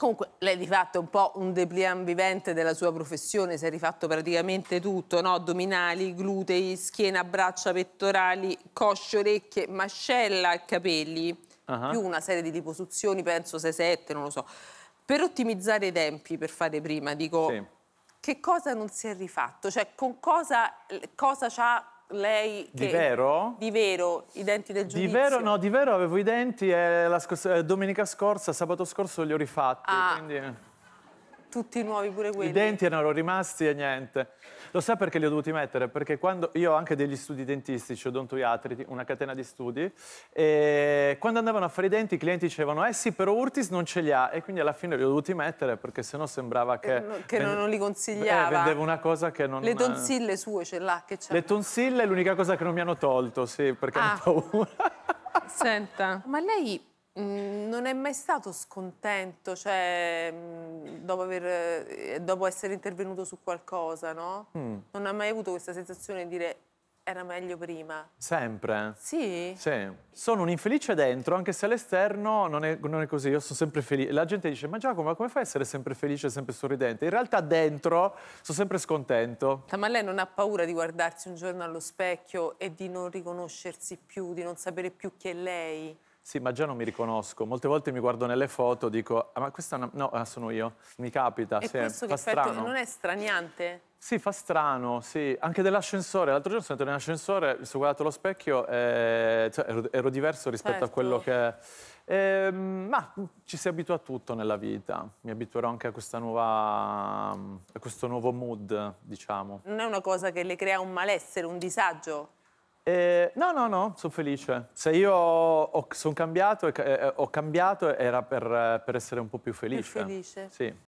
Comunque, lei di fatto è un po' un dépliant vivente della sua professione, si è rifatto praticamente tutto, no? Addominali, glutei, schiena, braccia, pettorali, cosce, orecchie, mascella e capelli. Uh -huh. Più una serie di liposuzioni, penso 6-7, non lo so. Per ottimizzare i tempi, per fare prima, dico... Sì. Che cosa non si è rifatto? Cioè, con cosa, cosa ci ha lei che... Di vero? Di vero, i denti del giudizio. Di vero, no, di vero avevo i denti e eh, scorsa, eh, domenica scorsa, sabato scorso li ho rifatti, ah. quindi... Eh. Tutti nuovi pure quelli. I denti erano rimasti e niente. Lo sa perché li ho dovuti mettere? Perché quando io ho anche degli studi dentistici, odontoiatri, una catena di studi, e quando andavano a fare i denti i clienti dicevano eh sì, però Urtis non ce li ha e quindi alla fine li ho dovuti mettere perché sennò sembrava che... Eh, che vende... non li eh, consigliava. Eh, vendevo una cosa che non... Le tonsille sue ce l'ha, che c'è? Le tonsille è l'unica cosa che non mi hanno tolto, sì, perché ah. ho paura. Senta, ma lei mh, mm, non è mai stato scontento, cioè... Mh mm, dopo, aver, eh, dopo essere intervenuto su qualcosa, no? Mm. Non ha mai avuto questa sensazione di dire era meglio prima. Sempre? Sì. Sì. Sono un infelice dentro, anche se all'esterno non è, non è così. Io sono sempre felice. La gente dice, ma Giacomo, ma come fai a essere sempre felice e sempre sorridente? In realtà dentro sono sempre scontento. Ma lei non ha paura di guardarsi un giorno allo specchio e di non riconoscersi più, di non sapere più chi è lei? Sì, ma già non mi riconosco. Molte volte mi guardo nelle foto e dico, ah, ma questa è una... no, ah, sono io. Mi capita. E sì, eh, questo fa che strano. non è straniante? Sì, fa strano, sì. Anche dell'ascensore. L'altro giorno sono andato in ascensore, mi sono guardato allo specchio e eh, cioè, ero, ero, diverso rispetto certo. a quello che... Eh, ma ci si abitua a tutto nella vita. Mi abituerò anche a, nuova, a questo nuovo mood, diciamo. Non è una cosa che le crea un malessere, un disagio? Eh, no, no, no, sono felice. Se io ho, sono cambiato, eh, ho cambiato era per, per, essere un po' più felice. Più felice. Sì.